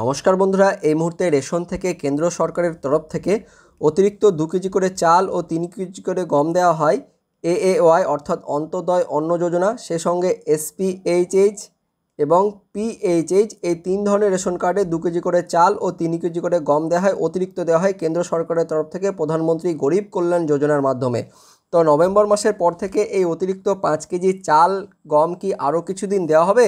নমস্কার বন্ধুরা এই মুহূর্তে রেশন থেকে কেন্দ্র সরকারের তরফ থেকে অতিরিক্ত দু কেজি করে চাল ও তিন কেজি করে গম দেওয়া হয় এ এ ওয়াই অর্থাৎ অন্তদয় অন্ন যোজনা সে সঙ্গে এসপি এইচ এবং এইচ এই তিন ধরনের রেশন কার্ডে দু কেজি করে চাল ও তিন কেজি করে গম দেওয়া হয় অতিরিক্ত দেওয়া হয় কেন্দ্র সরকারের তরফ থেকে প্রধানমন্ত্রী গরিব কল্যাণ যোজনার মাধ্যমে তো নভেম্বর মাসের পর থেকে এই অতিরিক্ত পাঁচ কেজি চাল গম কি আরও কিছুদিন দেওয়া হবে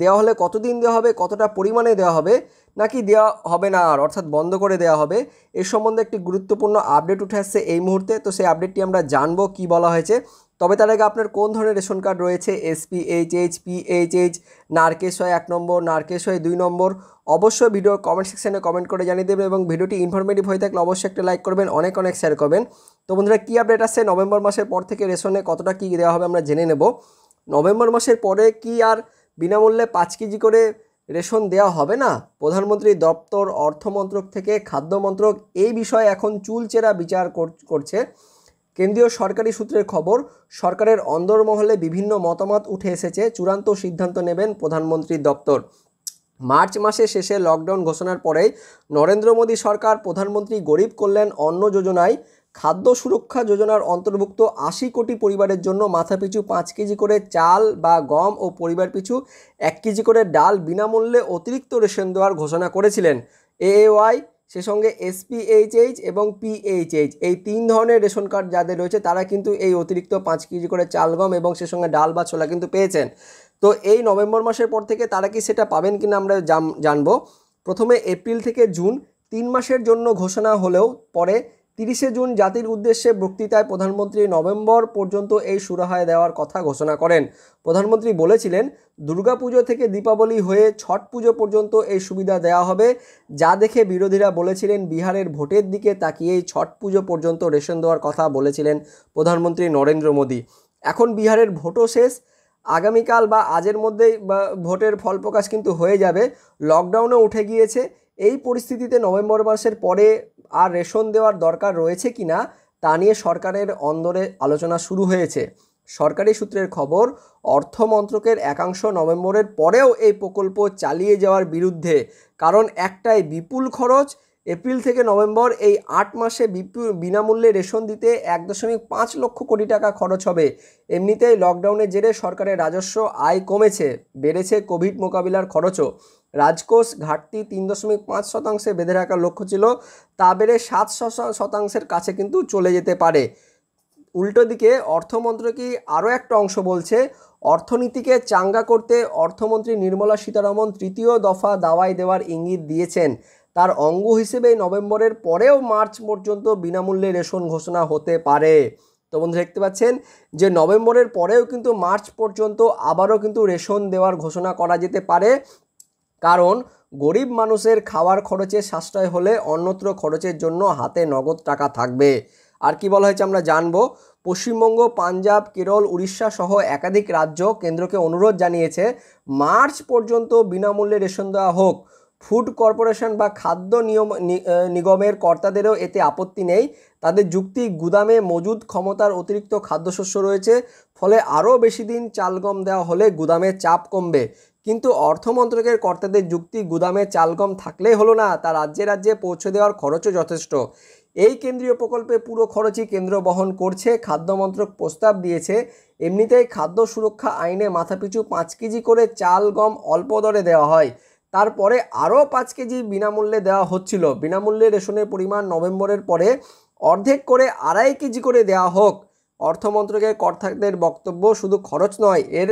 দেওয়া হলে কতদিন দেওয়া হবে কতটা পরিমাণে দেওয়া হবে নাকি দেওয়া হবে না আর অর্থাৎ বন্ধ করে দেওয়া হবে এ সম্বন্ধে একটি গুরুত্বপূর্ণ আপডেট উঠে আসছে এই মুহূর্তে তো সেই আপডেটটি আমরা জানবো কি বলা হয়েছে তবে তার আগে আপনার কোন ধরনের রেশন কার্ড রয়েছে SP H H P H H নার্কেশ হয় এক নম্বর নার্কেশ হয় দুই নম্বর অবশ্যই ভিডিও কমেন্ট সেকশানে কমেন্ট করে জানিয়ে দেবেন এবং ভিডিওটি ইনফরমেটিভ হয়ে থাকলে অবশ্যই একটা লাইক করবেন অনেক অনেক শেয়ার করবেন তো বন্ধুরা কী আপডেট আসছে নভেম্বর মাসের পর থেকে রেশনে কতটা কী দেওয়া হবে আমরা জেনে নেব নভেম্বর মাসের পরে কি আর বিনামূল্যে পাঁচ কেজি করে রেশন দেওয়া হবে না প্রধানমন্ত্রী দপ্তর অর্থমন্ত্রক থেকে খাদ্য মন্ত্রক এই বিষয়ে এখন চুলচেরা বিচার করছে কেন্দ্রীয় সরকারি সূত্রের খবর সরকারের অন্দরমহলে বিভিন্ন মতামত উঠে এসেছে চূড়ান্ত সিদ্ধান্ত নেবেন প্রধানমন্ত্রী দপ্তর মার্চ মাসে শেষে লকডাউন ঘোষণার পরেই নরেন্দ্র মোদী সরকার প্রধানমন্ত্রী গরিব কল্যাণ অন্ন যোজনায় খাদ্য সুরক্ষা যোজনার অন্তর্ভুক্ত আশি কোটি পরিবারের জন্য মাথাপিছু পাঁচ কেজি করে চাল বা গম ও পরিবার পিছু এক কেজি করে ডাল বিনামূল্যে অতিরিক্ত রেশন দেওয়ার ঘোষণা করেছিলেন এওয়াই সে সঙ্গে এসপিএইচএইচ এবং পিএইচএইচ এই তিন ধরনের রেশন কার্ড যাদের রয়েছে তারা কিন্তু এই অতিরিক্ত পাঁচ কেজি করে চাল গম এবং সে সঙ্গে ডাল বা ছোলা কিন্তু পেয়েছেন তো এই নভেম্বর মাসের পর থেকে তারা কি সেটা পাবেন কিনা আমরা জানবো প্রথমে এপ্রিল থেকে জুন তিন মাসের জন্য ঘোষণা হলেও পরে তিরিশে জুন জাতির উদ্দেশ্যে বক্তৃতায় প্রধানমন্ত্রী নভেম্বর পর্যন্ত এই সুরাহায় দেওয়ার কথা ঘোষণা করেন প্রধানমন্ত্রী বলেছিলেন দুর্গাপুজো থেকে দীপাবলি হয়ে ছট পুজো পর্যন্ত এই সুবিধা দেওয়া হবে যা দেখে বিরোধীরা বলেছিলেন বিহারের ভোটের দিকে তাকিয়েই ছট পুজো পর্যন্ত রেশন দেওয়ার কথা বলেছিলেন প্রধানমন্ত্রী নরেন্দ্র মোদী এখন বিহারের ভোটও শেষ আগামীকাল বা আজের মধ্যেই ভোটের ফল প্রকাশ কিন্তু হয়ে যাবে লকডাউনও উঠে গিয়েছে এই পরিস্থিতিতে নভেম্বর মাসের পরে আর রেশন দেওয়ার দরকার রয়েছে কি না তা নিয়ে সরকারের অন্দরে আলোচনা শুরু হয়েছে সরকারি সূত্রের খবর অর্থ মন্ত্রকের একাংশ নভেম্বরের পরেও এই প্রকল্প চালিয়ে যাওয়ার বিরুদ্ধে কারণ একটাই বিপুল খরচ এপ্রিল থেকে নভেম্বর এই আট মাসে বিনামূল্যে রেশন দিতে এক দশমিক পাঁচ লক্ষ কোটি টাকা খরচ হবে এমনিতেই লকডাউনের জেরে সরকারের রাজস্ব আয় কমেছে বেড়েছে কোভিড মোকাবিলার খরচও রাজকোষ ঘাটতি তিন দশমিক পাঁচ শতাংশে বেঁধে রাখার লক্ষ্য ছিল তা বেড়ে সাত শতাংশের কাছে কিন্তু চলে যেতে পারে উল্টো দিকে অর্থমন্ত্রকই আরও একটা অংশ বলছে অর্থনীতিকে চাঙ্গা করতে অর্থমন্ত্রী নির্মলা সীতারমন তৃতীয় দফা দাওয়াই দেওয়ার ইঙ্গিত দিয়েছেন তার অঙ্গ হিসেবে নভেম্বরের পরেও মার্চ পর্যন্ত বিনামূল্যে রেশন ঘোষণা হতে পারে তো বন্ধু দেখতে পাচ্ছেন যে নভেম্বরের পরেও কিন্তু মার্চ পর্যন্ত আবারও কিন্তু রেশন দেওয়ার ঘোষণা করা যেতে পারে কারণ গরিব মানুষের খাওয়ার খরচে সাশ্রয় হলে অন্যত্র খরচের জন্য হাতে নগদ টাকা থাকবে আর কি বলা হয়েছে আমরা জানবো পশ্চিমবঙ্গ পাঞ্জাব কেরল উড়িষ্যা সহ একাধিক রাজ্য কেন্দ্রকে অনুরোধ জানিয়েছে মার্চ পর্যন্ত বিনামূল্যে রেশন দেওয়া হোক ফুড কর্পোরেশন বা খাদ্য নিয়ম নিগমের কর্তাদেরও এতে আপত্তি নেই তাদের যুক্তি গুদামে মজুদ ক্ষমতার অতিরিক্ত খাদ্যশস্য রয়েছে ফলে আরও বেশি দিন চালগম দেওয়া হলে গুদামে চাপ কমবে কিন্তু অর্থমন্ত্রকের কর্তাদের যুক্তি গুদামে চালগম থাকলেই হলো না তা রাজ্যে রাজ্যে পৌঁছে দেওয়ার খরচও যথেষ্ট এই কেন্দ্রীয় প্রকল্পে পুরো খরচই কেন্দ্র বহন করছে খাদ্যমন্ত্রক প্রস্তাব দিয়েছে এমনিতেই খাদ্য সুরক্ষা আইনে মাথাপিছু পাঁচ কেজি করে চাল গম অল্প দরে দেওয়া হয় তারপরে আরও পাঁচ কেজি বিনামূল্যে দেওয়া হচ্ছিল বিনামূল্যে রেশনের পরিমাণ নভেম্বরের পরে অর্ধেক করে আড়াই কেজি করে দেওয়া হোক অর্থমন্ত্রকের কর্তাদের বক্তব্য শুধু খরচ নয় এর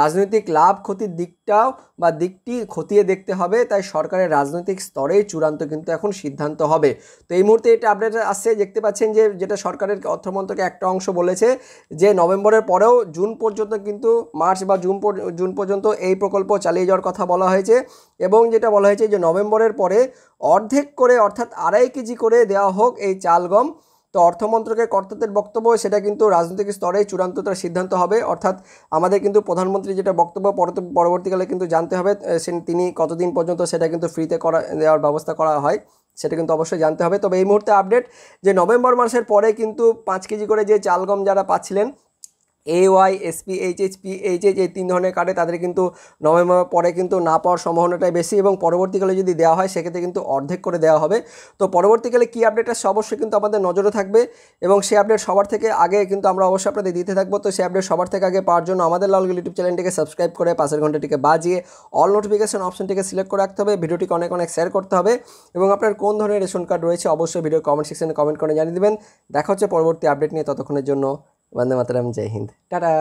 রাজনৈতিক লাভ ক্ষতির দিকটাও বা দিকটি খতিয়ে দেখতে হবে তাই সরকারের রাজনৈতিক স্তরেই চূড়ান্ত কিন্তু এখন সিদ্ধান্ত হবে তো এই মুহূর্তে এটা আপডেট আসছে দেখতে পাচ্ছেন যে যেটা সরকারের অর্থমন্ত্রকে একটা অংশ বলেছে যে নভেম্বরের পরেও জুন পর্যন্ত কিন্তু মার্চ বা জুন জুন পর্যন্ত এই প্রকল্প চালিয়ে যাওয়ার কথা বলা হয়েছে এবং যেটা বলা হয়েছে যে নভেম্বরের পরে অর্ধেক করে অর্থাৎ আড়াই কেজি করে দেওয়া হোক এই চাল গম তো অর্থমন্ত্রকের কর্তাদের বক্তব্য সেটা কিন্তু রাজনৈতিক স্তরে চূড়ান্ত তার সিদ্ধান্ত হবে অর্থাৎ আমাদের কিন্তু প্রধানমন্ত্রী যেটা বক্তব্য পরবর্তীকালে কিন্তু জানতে হবে তিনি কতদিন পর্যন্ত সেটা কিন্তু ফ্রিতে করা দেওয়ার ব্যবস্থা করা হয় সেটা কিন্তু অবশ্যই জানতে হবে তবে এই মুহূর্তে আপডেট যে নভেম্বর মাসের পরে কিন্তু পাঁচ কেজি করে যে চালগম যারা পাচ্ছিলেন A Y HH P HH এই তিন ধরনের কার্ডে তাদের কিন্তু নভেম্বর পরে কিন্তু না পাওয়ার সম্ভাবনাটাই বেশি এবং পরবর্তীকালে যদি দেওয়া হয় সেক্ষেত্রে কিন্তু অর্ধেক করে দেওয়া হবে তো পরবর্তীকালে কী আপডেট আসছে অবশ্যই কিন্তু আমাদের নজরে থাকবে এবং সেই আপডেট সবার থেকে আগে কিন্তু আমরা অবশ্যই আপনাদের দিতে থাকবো তো সেই আপডেট সবার থেকে আগে পাওয়ার জন্য আমাদের লালগুলি ইউটিউব চ্যানেলটিকে সাবস্ক্রাইব করে পাশের ঘন্টাটিকে বাজিয়ে অল নোটিফিকেশন অপশনটিকে সিলেক্ট করে রাখতে হবে ভিডিওটিকে অনেক অনেক শেয়ার করতে হবে এবং আপনার কোন ধরনের রেশন কার্ড রয়েছে অবশ্যই ভিডিও কমেন্ট সেকশনে কমেন্ট করে জানিয়ে দেবেন দেখা হচ্ছে পরবর্তী আপডেট নিয়ে ততক্ষণের জন্য वंदे मातरम जय हिंद टाटा